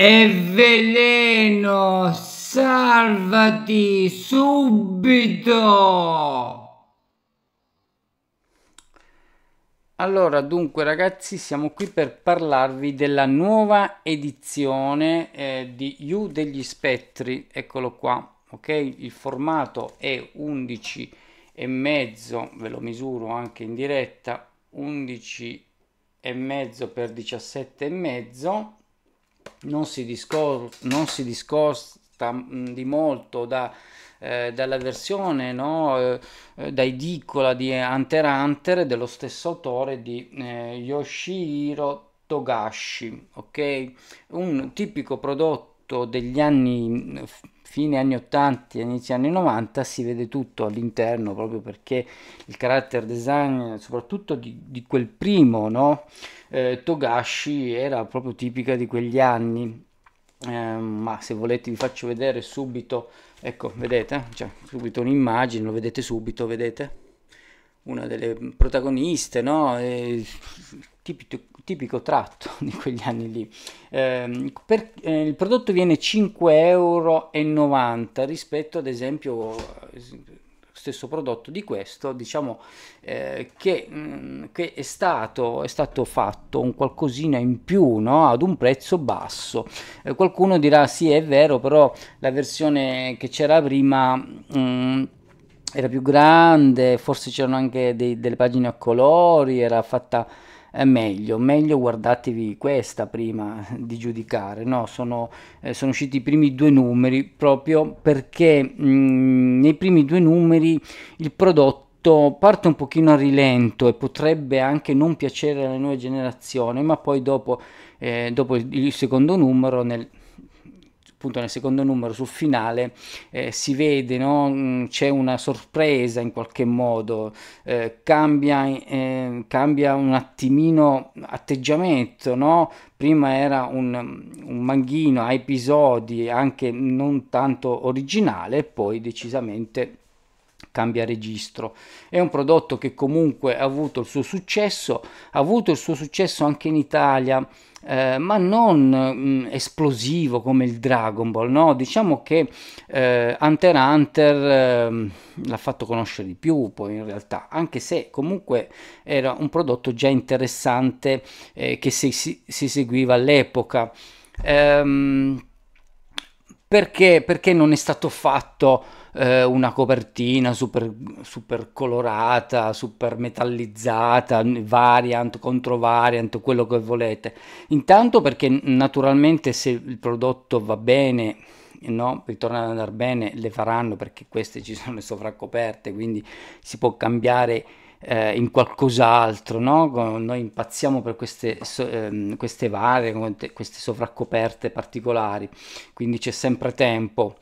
È veleno, salvati subito! Allora, dunque ragazzi, siamo qui per parlarvi della nuova edizione eh, di you degli spettri, eccolo qua, ok? Il formato è 11 e mezzo, ve lo misuro anche in diretta, 11 e mezzo per 17 e mezzo non si, discor- non si discosta mm, di molto da, eh, dalla versione no, eh, eh da edicola di Hunter Hunter dello stesso autore di eh, Yoshihiro Togashi, ok? Un tipico prodotto tutto degli anni fine anni 80 inizio anni 90 si vede tutto all'interno proprio perché il character design soprattutto di, di quel primo no? eh, Togashi era proprio tipica di quegli anni eh, ma se volete vi faccio vedere subito ecco vedete cioè, subito un'immagine lo vedete subito vedete una delle protagoniste, no? E, tipico, tipico, tratto di quegli anni lì. Eh, per, eh, il prodotto viene 5,90 euro rispetto ad esempio stesso prodotto di questo diciamo eh, che, mh, mm, che è, stato, è stato fatto un qualcosina in più no? ad un prezzo basso eh, qualcuno dirà sì è vero però la versione che c'era prima mh, mm, era più grande, forse c'erano anche dei, delle pagine a colori, era fatta eh, meglio, meglio guardatevi questa prima di giudicare, no? sono, eh, sono usciti i primi due numeri proprio perché mh, mm, nei primi due numeri il prodotto parte un pochino a rilento e potrebbe anche non piacere alle nuove generazioni, ma poi dopo, eh, dopo il secondo numero, nel, appunto nel secondo numero, sul finale, eh, si vede, no? Mm, c'è una sorpresa in qualche modo, eh, cambia, eh, cambia, un attimino atteggiamento, no? prima era un, un, manghino a episodi anche non tanto originale, poi decisamente cambia registro. È un prodotto che comunque ha avuto il suo successo, ha avuto il suo successo anche in Italia, eh, ma non mh, mm, esplosivo come il Dragon Ball, no? Diciamo che eh, Hunter x Hunter eh, l'ha fatto conoscere di più poi in realtà, anche se comunque era un prodotto già interessante eh, che si, si, si, seguiva all'epoca. Ehm, perché, perché non è stato fatto eh, una copertina super, super, colorata, super metallizzata, variant contro variant, quello che volete. Intanto perché naturalmente se il prodotto va bene, no, ritorna ad andare bene, le faranno perché queste ci sono le sovraccoperte, quindi si può cambiare eh, in qualcos'altro, no? noi impazziamo per queste, so, ehm, queste varie, queste sovraccoperte particolari, quindi c'è sempre tempo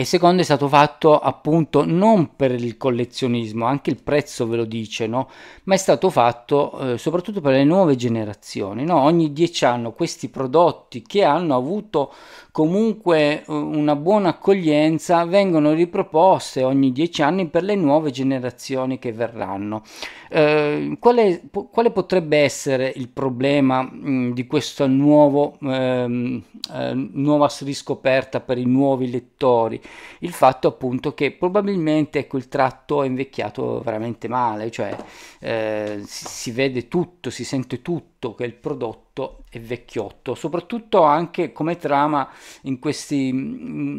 il secondo è stato fatto appunto non per il collezionismo, anche il prezzo ve lo dice, no? ma è stato fatto eh, soprattutto per le nuove generazioni. No? Ogni dieci anni questi prodotti che hanno avuto comunque eh, una buona accoglienza vengono riproposte ogni dieci anni per le nuove generazioni che verranno. Eh, quale, quale, potrebbe essere il problema mh, mm, di questa nuovo, ehm, eh, nuova riscoperta per i nuovi lettori? Il fatto appunto che probabilmente ecco, il tratto è invecchiato veramente male, cioè eh, si, si vede tutto, si sente tutto tutto che il prodotto è vecchiotto, soprattutto anche come trama in questi, mm,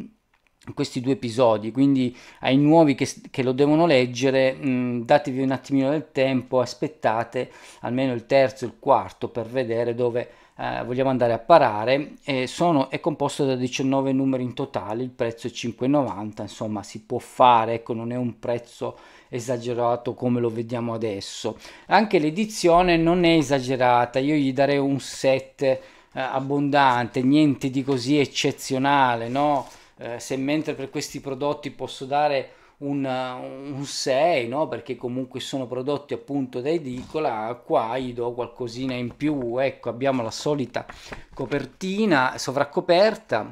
in questi due episodi, quindi ai nuovi che, che lo devono leggere mh, mm, datevi un attimino del tempo, aspettate almeno il terzo, il quarto per vedere dove eh, vogliamo andare a parare, eh, sono, è composto da 19 numeri in totale, il prezzo è 5,90, insomma si può fare, ecco non è un prezzo esagerato come lo vediamo adesso. Anche l'edizione non è esagerata, io gli darei un 7 eh, abbondante, niente di così eccezionale, no? Eh, se mentre per questi prodotti posso dare un, eh, un 6, no? Perché comunque sono prodotti appunto da edicola, qua gli do qualcosina in più, ecco, abbiamo la solita copertina, sovraccoperta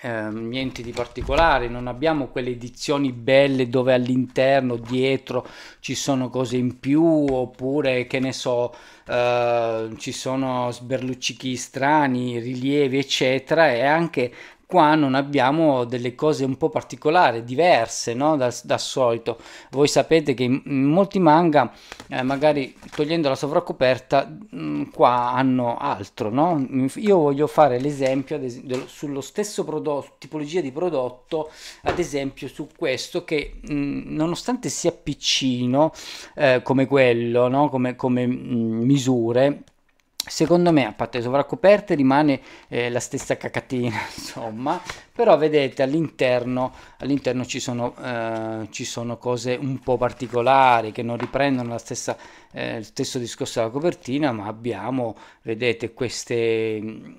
eh, niente di particolare, non abbiamo quelle edizioni belle dove all'interno, dietro ci sono cose in più oppure che ne so, eh, ci sono sberluccichi strani, rilievi eccetera e anche qua non abbiamo delle cose un po' particolari, diverse no? dal, dal, solito. Voi sapete che in, molti manga, eh, magari togliendo la sovraccoperta, mh, mm, qua hanno altro. No? Io voglio fare l'esempio sullo stesso prodotto, tipologia di prodotto, ad esempio su questo che mh, mm, nonostante sia piccino eh, come quello, no? come, come mh, mm, misure, Secondo me, a parte sovraccoperte, rimane eh, la stessa cacatina, insomma, però vedete all'interno, all ci, eh, ci, sono cose un po' particolari che non riprendono stessa, eh, lo stesso discorso della copertina, ma abbiamo, vedete, queste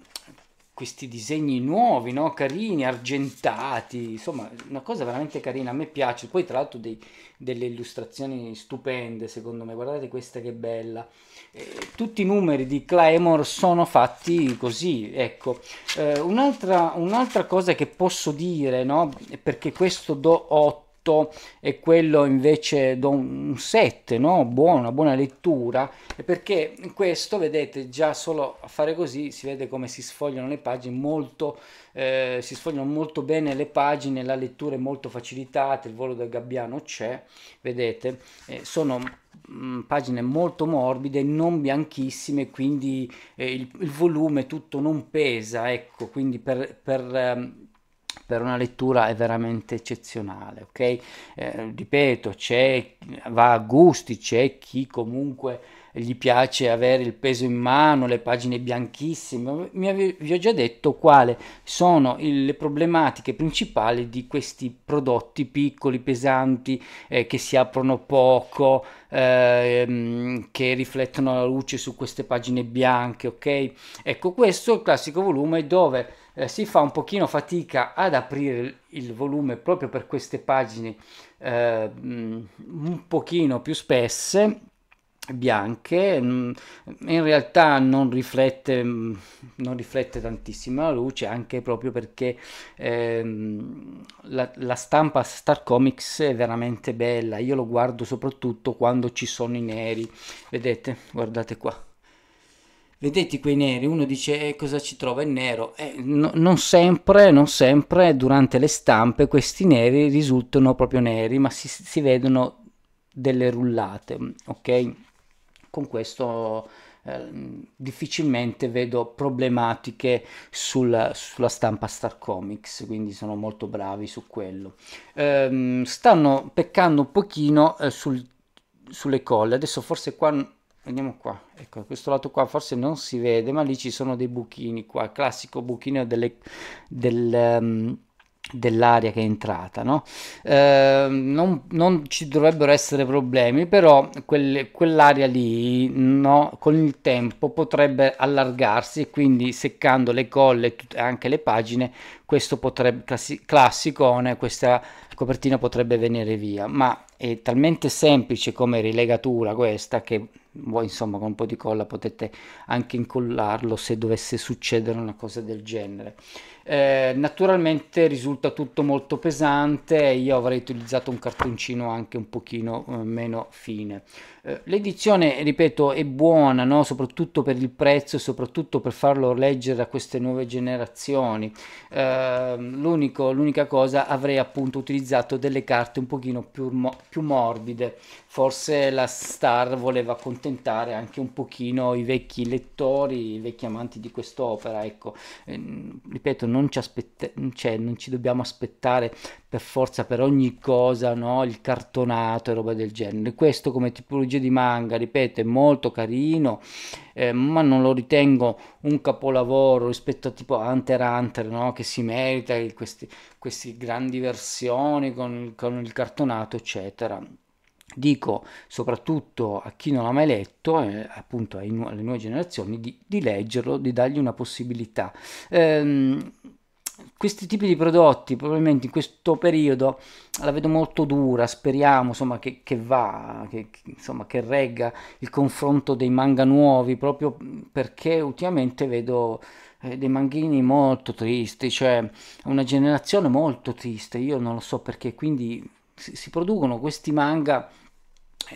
questi disegni nuovi, no? carini, argentati, insomma una cosa veramente carina, a me piace, poi tra l'altro dei, delle illustrazioni stupende secondo me, guardate questa che bella, eh, tutti i numeri di Claymore sono fatti così, ecco, eh, un'altra, un'altra cosa che posso dire, no? perché questo do 8, 8 e quello invece do un 7, no? Buono, una buona lettura, perché questo, vedete, già solo a fare così si vede come si sfogliano le pagine, molto, eh, si sfogliano molto bene le pagine, la lettura è molto facilitata, il volo del gabbiano c'è, vedete, eh, sono mh, mm, pagine molto morbide, non bianchissime, quindi eh, il, il, volume tutto non pesa, ecco, quindi per... per ehm, per una lettura è veramente eccezionale, ok? Eh, ripeto, c'è, va a gusti, c'è chi comunque gli piace avere il peso in mano, le pagine bianchissime, ave- vi ho già detto quali sono il- le problematiche principali di questi prodotti piccoli, pesanti, eh, che si aprono poco, eh, che riflettono la luce su queste pagine bianche, ok? Ecco, questo è il classico volume dove eh, si fa un pochino fatica ad aprire il, volume proprio per queste pagine eh, mm, un pochino più spesse bianche mm, in realtà non riflette mm, non riflette tantissimo la luce anche proprio perché ehm, la, la, stampa Star Comics è veramente bella io lo guardo soprattutto quando ci sono i neri vedete guardate qua Vedete quei neri, uno dice eh, cosa ci trova in nero, eh, no, non sempre, non sempre durante le stampe questi neri risultano proprio neri, ma si, si vedono delle rullate, ok? con questo ehm, difficilmente vedo problematiche sul, sulla stampa Star Comics, quindi sono molto bravi su quello. Eh, stanno peccando un pochino eh, sul, sulle colle, adesso forse qua... Vediamo qua, ecco, questo lato qua forse non si vede, ma lì ci sono dei buchini qua, classico buchino delle, del, um, dell'aria che è entrata no? eh, non, non, ci dovrebbero essere problemi però quelle, quell'aria lì no, con il tempo potrebbe allargarsi e quindi seccando le colle e anche le pagine questo potrebbe classi, classicone questa copertina potrebbe venire via ma è talmente semplice come rilegatura questa che voi insomma con un po' di colla potete anche incollarlo se dovesse succedere una cosa del genere eh, naturalmente risulta tutto molto pesante, io avrei utilizzato un cartoncino anche un pochino eh, meno fine. Eh, l'edizione, ripeto, è buona, no? soprattutto per il prezzo e soprattutto per farlo leggere a queste nuove generazioni. Eh, l'unica cosa avrei appunto utilizzato delle carte un pochino più, più, morbide. Forse la Star voleva accontentare anche un pochino i vecchi lettori, i vecchi amanti di quest'opera. Ecco, eh, ripeto, non ci, cioè, non ci, dobbiamo aspettare per forza per ogni cosa no? il cartonato e roba del genere. Questo come tipologia specie di manga, ripeto, è molto carino, eh, ma non lo ritengo un capolavoro rispetto a tipo Hunter x Hunter, no? che si merita queste grandi versioni con, con il cartonato, eccetera dico soprattutto a chi non l'ha mai letto, eh, appunto nu- alle nuove generazioni, di, di, leggerlo, di dargli una possibilità. Ehm, questi tipi di prodotti probabilmente in questo periodo la vedo molto dura, speriamo insomma, che, che, va, che, insomma, che regga il confronto dei manga nuovi, proprio perché ultimamente vedo eh, dei manghini molto tristi, cioè una generazione molto triste, io non lo so perché, quindi si, si producono questi manga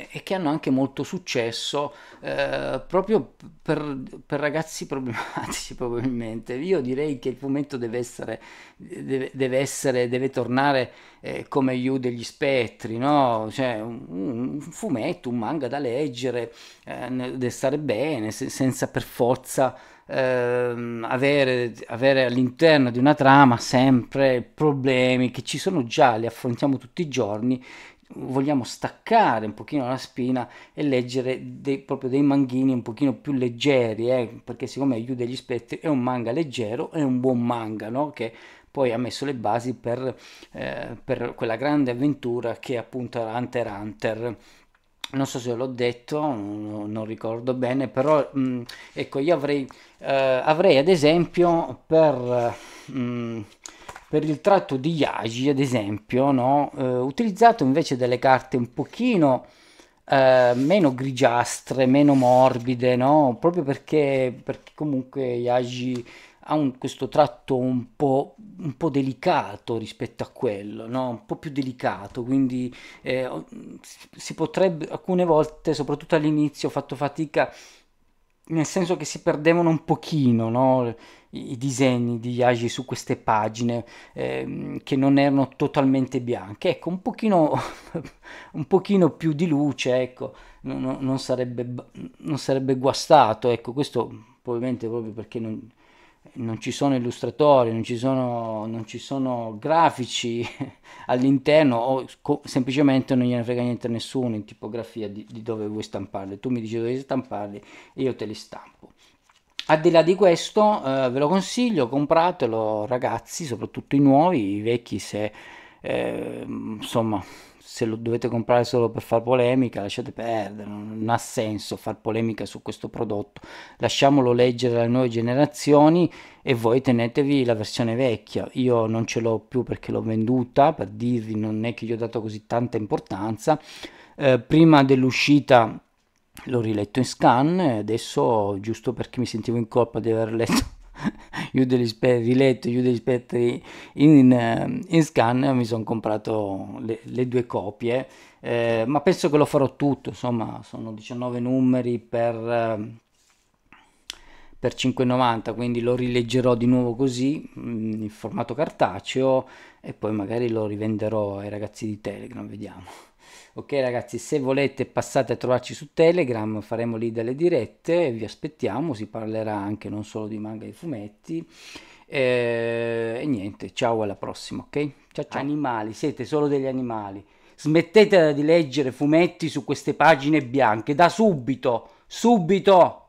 e che hanno anche molto successo eh, proprio per, per, ragazzi problematici probabilmente. Io direi che il fumetto deve essere, deve, deve, essere, deve tornare eh, come You degli spettri, no? cioè, un, un, fumetto, un manga da leggere, eh, deve stare bene, se, senza per forza Ehm, avere, avere, all'interno di una trama sempre problemi che ci sono già, li affrontiamo tutti i giorni vogliamo staccare un pochino la spina e leggere dei, proprio dei manghini un pochino più leggeri, eh? perché siccome Yu degli Spettri è un manga leggero, è un buon manga, no? che poi ha messo le basi per, eh, per quella grande avventura che è appunto Hunter x Hunter non so se l'ho detto, non, non ricordo bene, però mh, mm, ecco, io avrei, eh, avrei, ad esempio per, mh, mm, per il tratto di Yagi, ad esempio, no? eh, utilizzato invece delle carte un pochino eh, meno grigiastre, meno morbide, no? proprio perché, perché comunque Yagi ha un, questo tratto un po', un po', delicato rispetto a quello, no? un po' più delicato, quindi eh, si potrebbe alcune volte, soprattutto all'inizio, ho fatto fatica a nel senso che si perdevano un pochino no? I, disegni di Yagi su queste pagine eh, che non erano totalmente bianche. Ecco, un pochino, un pochino più di luce, ecco, non, non, sarebbe, non sarebbe guastato. Ecco, questo probabilmente proprio perché non non ci sono illustratori, non ci sono, non ci sono grafici all'interno o co- semplicemente non gliene frega niente a nessuno in tipografia di, di dove vuoi stamparle. Tu mi dici dove stamparle e io te li stampo. Al di là di questo eh, ve lo consiglio, compratelo ragazzi, soprattutto i nuovi, i vecchi se eh, insomma se lo dovete comprare solo per far polemica, lasciate perdere, non ha senso far polemica su questo prodotto. Lasciamolo leggere alle nuove generazioni e voi tenetevi la versione vecchia. Io non ce l'ho più perché l'ho venduta, per dirvi, non è che gli ho dato così tanta importanza. Eh, prima dell'uscita l'ho riletto in scan adesso, giusto perché mi sentivo in colpa di aver letto io degli spettri, riletto io degli spettri in, in eh, scan, mi sono comprato le, le, due copie, eh, ma penso che lo farò tutto, insomma sono 19 numeri per eh, per 5,90 quindi lo rileggerò di nuovo così mm, in formato cartaceo e poi magari lo rivenderò ai ragazzi di Telegram vediamo ok ragazzi se volete passate a trovarci su Telegram faremo lì delle dirette vi aspettiamo si parlerà anche non solo di manga e fumetti e, eh, e niente ciao alla prossima ok ciao ciao animali siete solo degli animali smettete di leggere fumetti su queste pagine bianche da subito subito